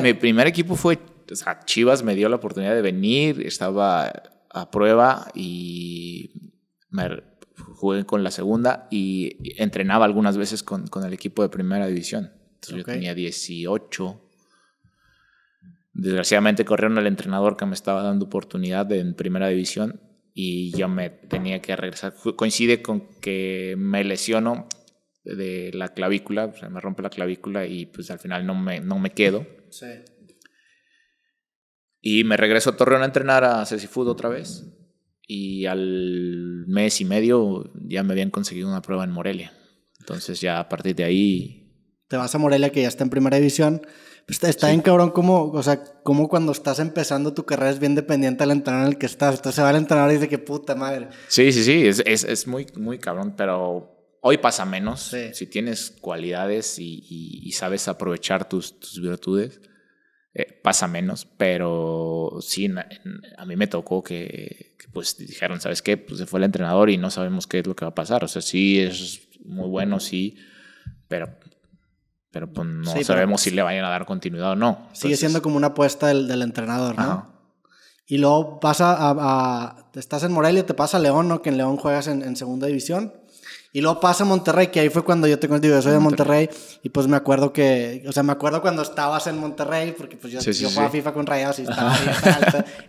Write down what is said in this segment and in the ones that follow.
Mi primer equipo fue, o sea, Chivas me dio la oportunidad de venir, estaba a prueba y jugué con la segunda y entrenaba algunas veces con, el equipo de primera división. yo tenía 18. Desgraciadamente corrieron al entrenador que me estaba dando oportunidad en primera división y yo me tenía que regresar. Coincide con que me lesiono de la clavícula, o me rompe la clavícula y pues al final no no me quedo. Sí. Y me regreso a Torreón a entrenar a Ceci Food otra vez. Y al mes y medio ya me habían conseguido una prueba en Morelia. Entonces ya a partir de ahí... Te vas a Morelia que ya está en primera división. Pues, está bien cabrón como, o sea, como cuando estás empezando tu carrera es bien dependiente del entrenador en el que estás. Entonces se va el entrenador y dice que puta madre. Sí, sí, sí, es, es, es muy, muy cabrón, pero hoy pasa menos. Si tienes cualidades y, y sabes aprovechar tus, tus virtudes, eh, pasa menos, pero sí, a mí me tocó que, pues dijeron, ¿sabes qué? Pues se fue el entrenador y no sabemos qué es lo que va a pasar. O sea, sí, es muy bueno, sí, pero, pero pues no sabemos pues si le vayan a dar continuidad o no. sigue siendo como una apuesta del, del entrenador, ¿no? Y luego pasa a, Estás en Morelia, te pasa a León, ¿no? Que en León juegas en segunda división. Y luego pasa a Monterrey, que ahí fue cuando yo te video. yo soy de Monterrey, y pues me acuerdo que, o sea, me acuerdo cuando estabas en Monterrey, porque pues yo, jugaba FIFA con rayados y estaba ahí,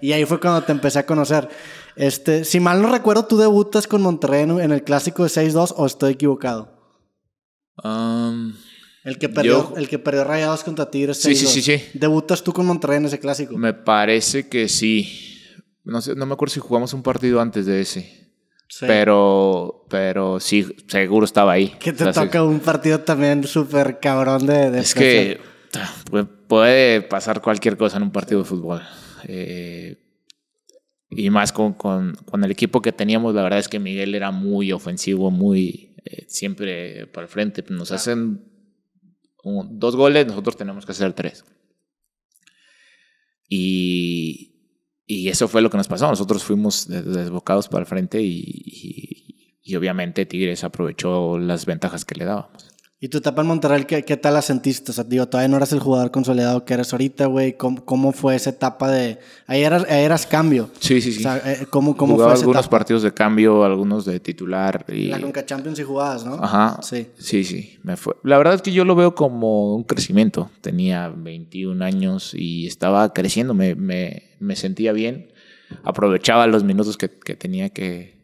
y ahí fue cuando te empecé a conocer. Este, si mal no recuerdo, tú debutas con Monterrey en, el clásico de 6-2, o estoy equivocado. Um, el, que perdió, el que perdió rayados contra Tigres. Sí, sí, sí, sí. ¿Debutas tú con Monterrey en ese clásico? Me parece que sí. No, no me acuerdo si jugamos un partido antes de ese. Pero pero sí, seguro estaba ahí. Que te toca un partido también súper cabrón de... de es que puede pasar cualquier cosa en un partido de fútbol. Eh, y más con, el equipo que teníamos, la verdad es que Miguel era muy ofensivo, muy eh, siempre para el frente. Nos hacen dos goles, nosotros tenemos que hacer tres. Y, eso fue lo que nos pasó. Nosotros fuimos desbocados para el frente y y obviamente Tigres aprovechó las ventajas que le dábamos. Pues. ¿Y tu etapa en Monterrey, qué, tal la sentiste? O sea, digo, todavía no eras el jugador consolidado que eres ahorita, güey. ¿Cómo, fue esa etapa de...? Ahí eras, cambio. Sí, sí, sí. O sea, eh, ¿cómo, cómo fue algunos partidos de cambio, algunos de titular. Y... La Conca Champions y jugabas, ¿no? Ajá. Sí. Sí, sí. Me fue. La verdad es que yo lo veo como un crecimiento. Tenía 21 años y estaba creciendo. Me, me, sentía bien. Aprovechaba los minutos que tenía que,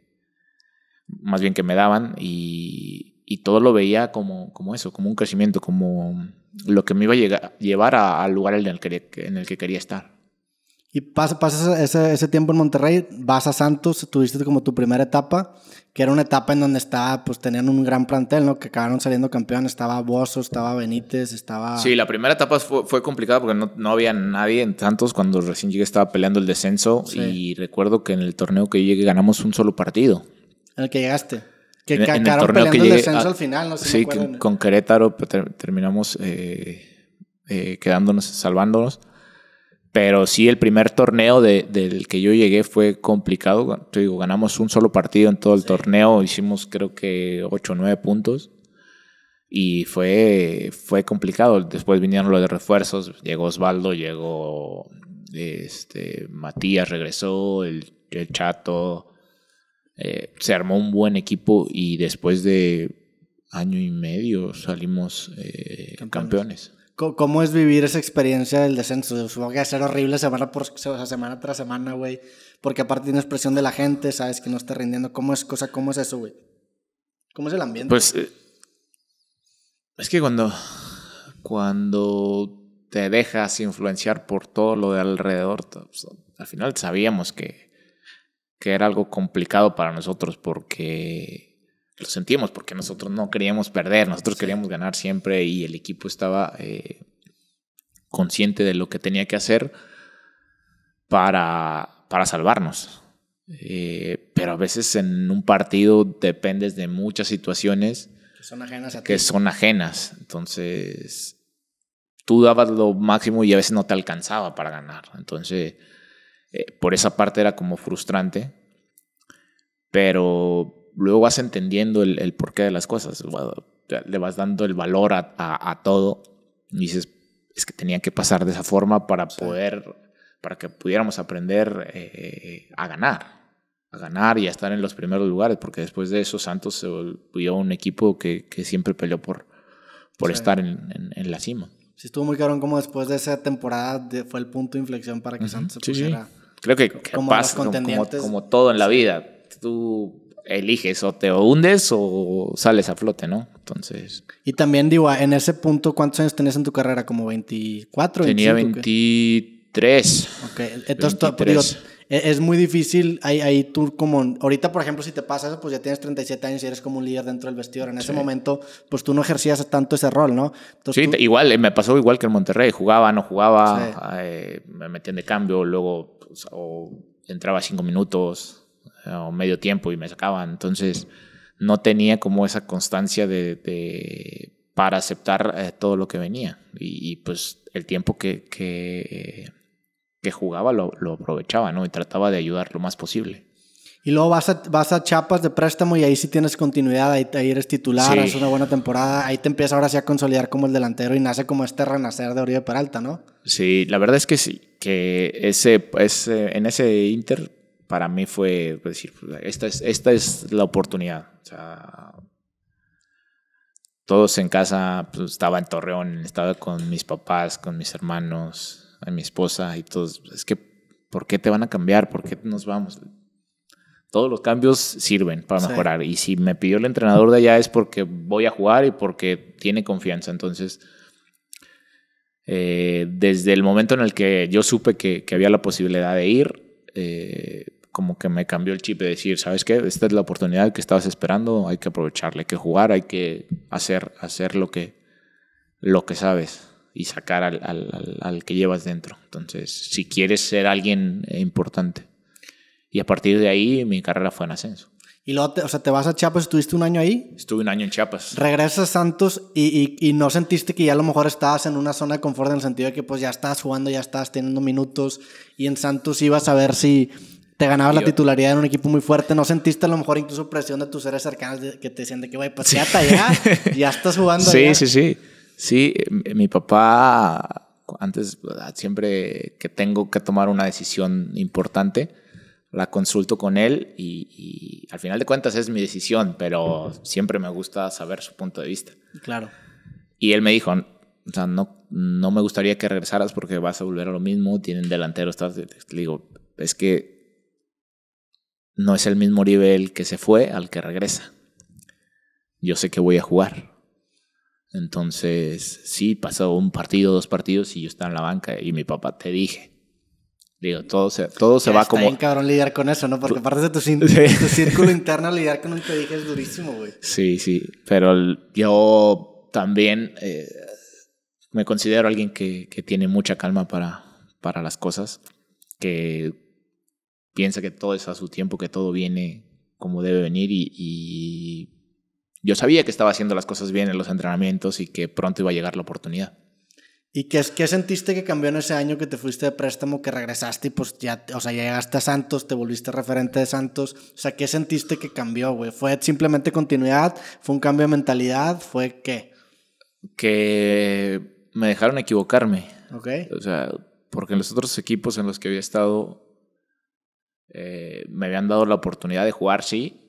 más bien que me daban y, todo lo veía como, como eso, como un crecimiento, como lo que me iba a llegar, llevar al lugar en el, que, en el que quería estar. Y pasas, ese, tiempo en Monterrey, vas a Santos, tuviste como tu primera etapa, que era una etapa en donde estaba, pues tenían un gran plantel, ¿no? Que acabaron saliendo campeón, estaba Bozo, estaba Benítez, estaba... Sí, la primera etapa fue, fue complicada porque no, había nadie en Santos cuando recién llegué, estaba peleando el descenso y recuerdo que en el torneo que llegué ganamos un solo partido en el que llegaste. Que en, e-, el llegué, ah, final, no sé Sí, con Querétaro pues, terminamos eh, eh, quedándonos, salvándonos. Pero sí, el primer torneo del que yo llegué fue complicado. Te digo, ganamos un solo partido en todo el torneo, hicimos creo que 8 o 9 puntos. Y fue, fue complicado. Después vinieron los de refuerzos, llegó Osvaldo, llegó este, Matías, regresó, el Chato, eh, se armó un buen equipo y después de año y medio salimos eh, campeones. ¿Cómo es vivir esa experiencia del descenso? Supongo que va ser horrible semana, por, semana tras semana, güey. Porque aparte tienes presión de la gente, sabes que no está rindiendo. ¿Cómo es, cosa, cómo es eso, güey? ¿Cómo es el ambiente? Pues eh, es que cuando, cuando te dejas influenciar por todo lo de alrededor, pues, al final sabíamos que, que era algo complicado para nosotros porque lo sentimos, porque nosotros no queríamos perder, nosotros queríamos ganar siempre y el equipo estaba eh, consciente de lo que tenía que hacer para, para salvarnos. Eh, pero a veces en un partido dependes de muchas situaciones que son ajenas son ajenas. Entonces, tú dabas lo máximo y a veces no te alcanzaba para ganar. Entonces, eh, por esa parte era como frustrante, pero luego vas entendiendo el, porqué de las cosas, le vas dando el valor a, todo y dices, es que tenía que pasar de esa forma para poder, para que pudiéramos aprender eh, a ganar a ganar y a estar en los primeros lugares, porque después de eso Santos se volvió un equipo que, siempre peleó por, por estar en, la cima. Sí, estuvo muy cabrón cómo después de esa temporada fue el punto de inflexión para que Santos se pusiera creo que, como, como, todo en la vida. Tú eliges o te hundes o sales a flote, ¿no? Entonces. Y también digo, en ese punto, ¿cuántos años tenías en tu carrera? ¿Como 24? Tenía 23. Ok, entonces pues, e, es muy difícil, ahí, ahí, tú como, ahorita por ejemplo si te pasa eso, pues ya tienes 37 años y eres como un líder dentro del vestidor, en ese momento pues tú no ejercías tanto ese rol, ¿no? sí, igual, eh, me pasó igual que en Monterrey, jugaba, no jugaba, eh, me metían de cambio, luego pues, entraba cinco minutos eh, o medio tiempo y me sacaban, entonces no tenía como esa constancia de, para aceptar todo lo que venía y, y, pues el tiempo que, que que jugaba lo, lo, aprovechaba, ¿no? Y trataba de ayudar lo más posible. Y luego vas a, vas a de préstamo y ahí sí tienes continuidad, ahí, eres titular, es una buena temporada, ahí te empiezas ahora sí a consolidar como el delantero y nace como este renacer de Oribe Peralta, ¿no? Sí, la verdad es que sí, que ese, en ese Inter para mí fue decir, pues, esta es, esta es la oportunidad. todos en casa, pues, estaba en Torreón, estaba con mis papás, con mis hermanos, a mi esposa y todos, es que, ¿por qué te van a cambiar? ¿Por qué nos vamos? Todos los cambios sirven para mejorar. Y si me pidió el entrenador de allá es porque voy a jugar y porque tiene confianza. Entonces, eh, desde el momento en el que yo supe que, había la posibilidad de ir, eh, como que me cambió el chip de decir, ¿sabes qué? Esta es la oportunidad que estabas esperando, hay que aprovecharla, hay que jugar, hay que hacer, hacer lo, que, lo que sabes y sacar al, que llevas dentro. Entonces, si quieres ser alguien importante. Y a partir de ahí mi carrera fue en ascenso. Y luego, te, o sea, te vas a Chiapas, estuviste un año ahí. Estuve un año en Chiapas. Regresas a Santos y, y, no sentiste que ya a lo mejor estabas en una zona de confort en el sentido de que pues ya estás jugando, ya estás teniendo minutos y en Santos ibas a ver si te ganabas la titularidad en un equipo muy fuerte. ¿No sentiste a lo mejor incluso presión de tus seres cercanos que te decían de que, ya, pues, ya estás jugando? Sí, sí, sí. Sí, eh, mi papá antes siempre que tengo que tomar una decisión importante, la consulto con él y, al final de cuentas es mi decisión, pero siempre me gusta saber su punto de vista. Claro. Y él me dijo, o sea, no, no me gustaría que regresaras porque vas a volver a lo mismo, tienen delantero, estás, le digo, es que no es el mismo nivel que se fue al que regresa. Yo sé que voy a jugar. Entonces, sí, pasó un partido, dos partidos y yo estaba en la banca y mi papá te dije. Digo, todo se, todo se va está Bien, cabrón lidiar con eso, ¿no? Porque aparte de tu, sí. círculo interno, lidiar con un te dije es durísimo, güey. Sí, sí. Pero yo también eh, me considero alguien que, tiene mucha calma para, para las cosas, que piensa que todo es a su tiempo, que todo viene como debe venir y yo sabía que estaba haciendo las cosas bien en los entrenamientos y que pronto iba a llegar la oportunidad. ¿Y qué, qué sentiste que cambió en ese año que te fuiste de préstamo, que regresaste y pues ya, o sea, ya llegaste a Santos, te volviste referente de Santos? O sea, ¿qué sentiste que cambió, güey? ¿Fue simplemente continuidad? ¿Fue un cambio de mentalidad? ¿Fue qué? Que me dejaron equivocarme. Ok. O sea, porque en los otros equipos en los que había estado eh, me habían dado la oportunidad de jugar, sí,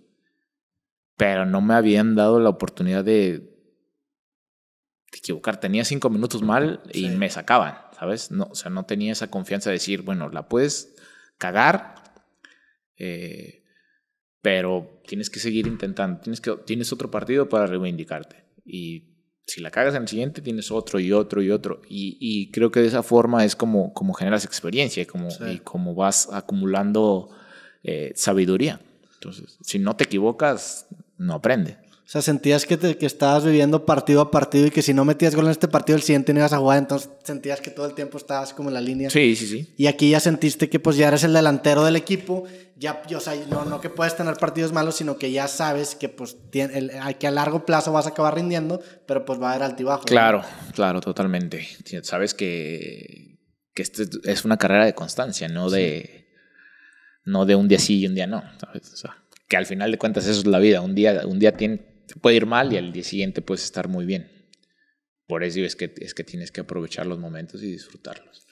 pero no me habían dado la oportunidad de, equivocar. Tenía cinco minutos mal y me sacaban, ¿sabes? No, o sea, no tenía esa confianza de decir, bueno, la puedes cagar, eh, pero tienes que seguir intentando. Tienes, que, tienes otro partido para reivindicarte. Y si la cagas en el siguiente, tienes otro y otro y otro. Y, creo que de esa forma es como, como generas experiencia y como vas acumulando eh, sabiduría. Entonces, si no te equivocas, no aprende. O sea, sentías que, estabas viviendo partido a partido y que si no metías gol en este partido, el siguiente no ibas a jugar, entonces sentías que todo el tiempo estabas como en la línea. Sí, sí, sí. Y aquí ya sentiste que pues ya eres el delantero del equipo, ya, o sea, no, que puedes tener partidos malos, sino que ya sabes que pues tiene, que a largo plazo vas a acabar rindiendo, pero pues va a haber altibajos. Claro, claro, totalmente. Sabes que, que este es una carrera de constancia, no de, no de un día sí y un día no. ¿sabes? O que al final de cuentas eso es la vida. Un día, un día puede ir mal y al día siguiente puedes estar muy bien. Por eso es que, es que tienes que aprovechar los momentos y disfrutarlos.